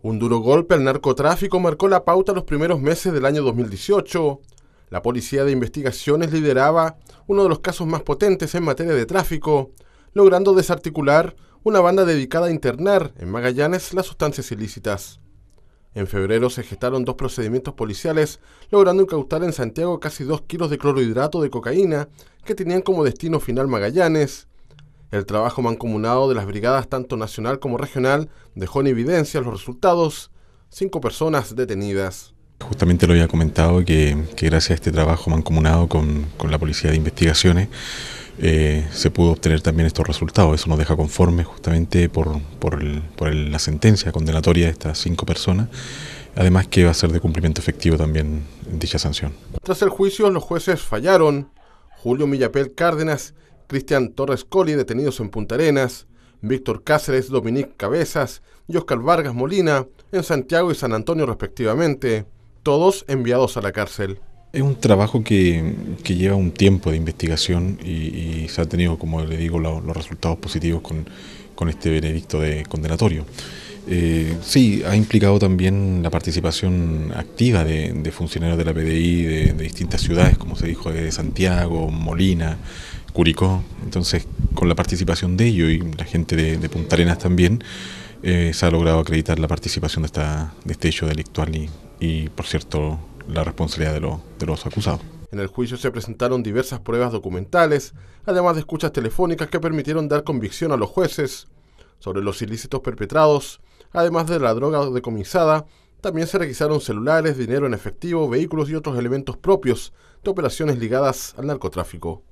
Un duro golpe al narcotráfico marcó la pauta los primeros meses del año 2018. La Policía de Investigaciones lideraba uno de los casos más potentes en materia de tráfico, logrando desarticular una banda dedicada a internar en Magallanes las sustancias ilícitas. En febrero se gestaron dos procedimientos policiales, logrando incautar en Santiago casi dos kilos de clorohidrato de cocaína que tenían como destino final Magallanes. El trabajo mancomunado de las brigadas tanto nacional como regional dejó en evidencia los resultados, cinco personas detenidas. Justamente lo había comentado que, que gracias a este trabajo mancomunado con, con la Policía de Investigaciones eh, se pudo obtener también estos resultados. Eso nos deja conforme justamente por, por, por la sentencia condenatoria de estas cinco personas. Además que va a ser de cumplimiento efectivo también dicha sanción. Tras el juicio los jueces fallaron. Julio Millapel Cárdenas Cristian Torres Coli detenidos en Punta Arenas, Víctor Cáceres, Dominique Cabezas y Vargas Molina en Santiago y San Antonio respectivamente, todos enviados a la cárcel. Es un trabajo que, lleva un tiempo de investigación y, se ha tenido, como le digo, los resultados positivos con, este veredicto de condenatorio. Eh, sí, ha implicado también la participación activa de, funcionarios de la PDI de, distintas ciudades, como se dijo, de Santiago, Molina, Curicó. Entonces, con la participación de ellos y la gente de, Punta Arenas también, eh, se ha logrado acreditar la participación de, esta, este hecho delictual y, por cierto, la responsabilidad de, de los acusados. En el juicio se presentaron diversas pruebas documentales, además de escuchas telefónicas que permitieron dar convicción a los jueces sobre los ilícitos perpetrados, además de la droga decomisada. También se requisaron celulares, dinero en efectivo, vehículos y otros elementos propios de operaciones ligadas al narcotráfico.